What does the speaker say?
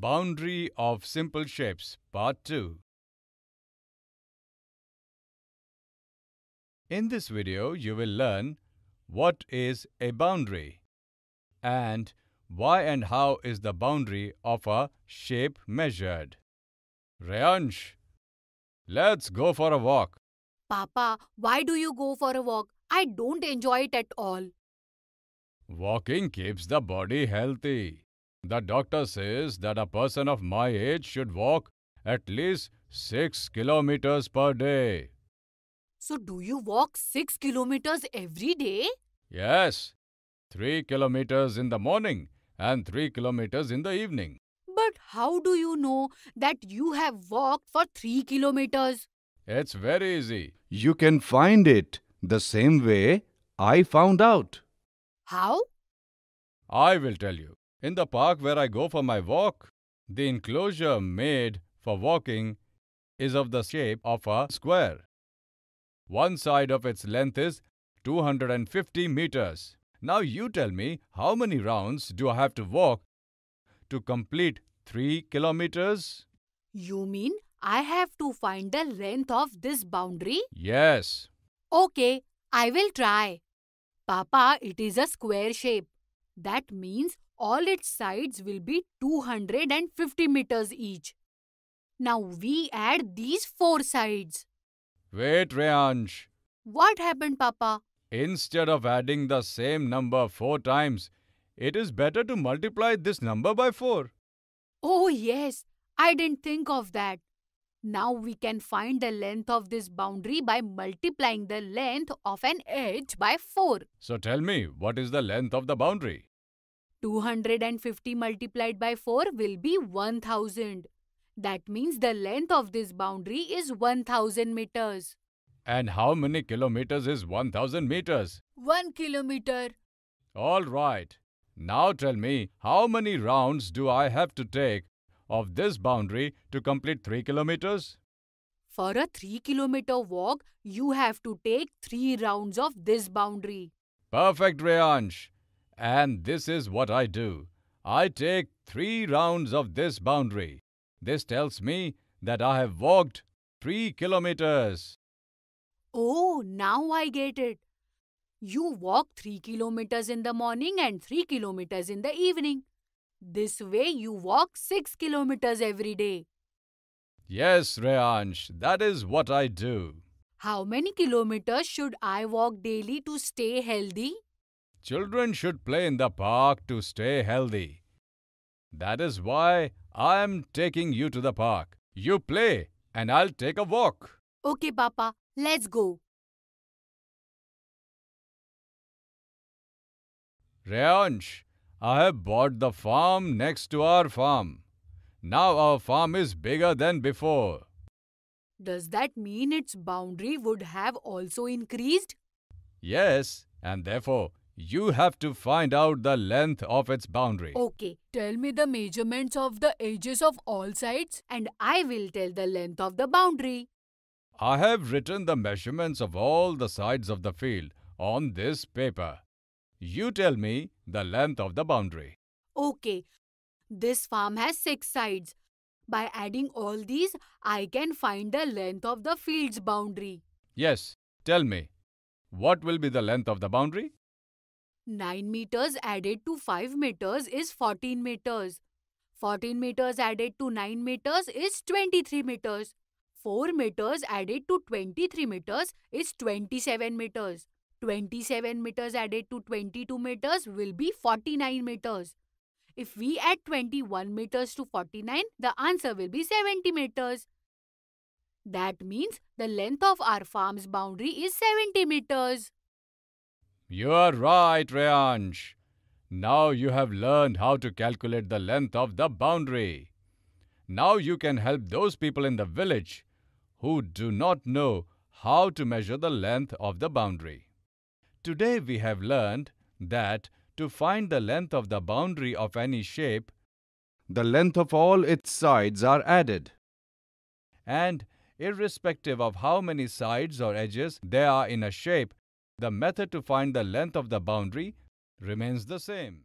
Boundary of Simple Shapes Part 2 In this video, you will learn what is a boundary and why and how is the boundary of a shape measured. Rayansh, let's go for a walk. Papa, why do you go for a walk? I don't enjoy it at all. Walking keeps the body healthy. The doctor says that a person of my age should walk at least 6 kilometers per day. So, do you walk 6 kilometers every day? Yes, 3 kilometers in the morning and 3 kilometers in the evening. But how do you know that you have walked for 3 kilometers? It's very easy. You can find it the same way I found out. How? I will tell you. In the park where I go for my walk, the enclosure made for walking is of the shape of a square. One side of its length is 250 meters. Now you tell me how many rounds do I have to walk to complete 3 kilometers? You mean I have to find the length of this boundary? Yes. Okay, I will try. Papa, it is a square shape. That means all its sides will be 250 meters each. Now we add these four sides. Wait, Rayansh. What happened, Papa? Instead of adding the same number four times, it is better to multiply this number by four. Oh, yes. I didn't think of that. Now we can find the length of this boundary by multiplying the length of an edge by 4. So tell me, what is the length of the boundary? 250 multiplied by 4 will be 1000. That means the length of this boundary is 1000 meters. And how many kilometers is 1000 meters? 1 kilometer. All right. Now tell me, how many rounds do I have to take of this boundary to complete 3 kilometers? For a 3 kilometer walk, you have to take 3 rounds of this boundary. Perfect, Rayansh. And this is what I do. I take 3 rounds of this boundary. This tells me that I have walked 3 kilometers. Oh, now I get it. You walk 3 kilometers in the morning and 3 kilometers in the evening. This way you walk 6 kilometers every day. Yes, Rayansh, that is what I do. How many kilometers should I walk daily to stay healthy? Children should play in the park to stay healthy. That is why I am taking you to the park. You play and I'll take a walk. Okay, Papa, let's go. Rayansh, I have bought the farm next to our farm. Now our farm is bigger than before. Does that mean its boundary would have also increased? Yes, and therefore you have to find out the length of its boundary. Okay, tell me the measurements of the edges of all sides and I will tell the length of the boundary. I have written the measurements of all the sides of the field on this paper. You tell me the length of the boundary. Okay. This farm has six sides. By adding all these, I can find the length of the field's boundary. Yes. Tell me, what will be the length of the boundary? 9 meters added to 5 meters is 14 meters. 14 meters added to 9 meters is 23 meters. 4 meters added to 23 meters is 27 meters. 27 meters added to 22 meters will be 49 meters. If we add 21 meters to 49, the answer will be 70 meters. That means the length of our farm's boundary is 70 meters. You're right, Rayansh. Now you have learned how to calculate the length of the boundary. Now you can help those people in the village who do not know how to measure the length of the boundary. Today we have learned that to find the length of the boundary of any shape, the length of all its sides are added. And irrespective of how many sides or edges there are in a shape, the method to find the length of the boundary remains the same.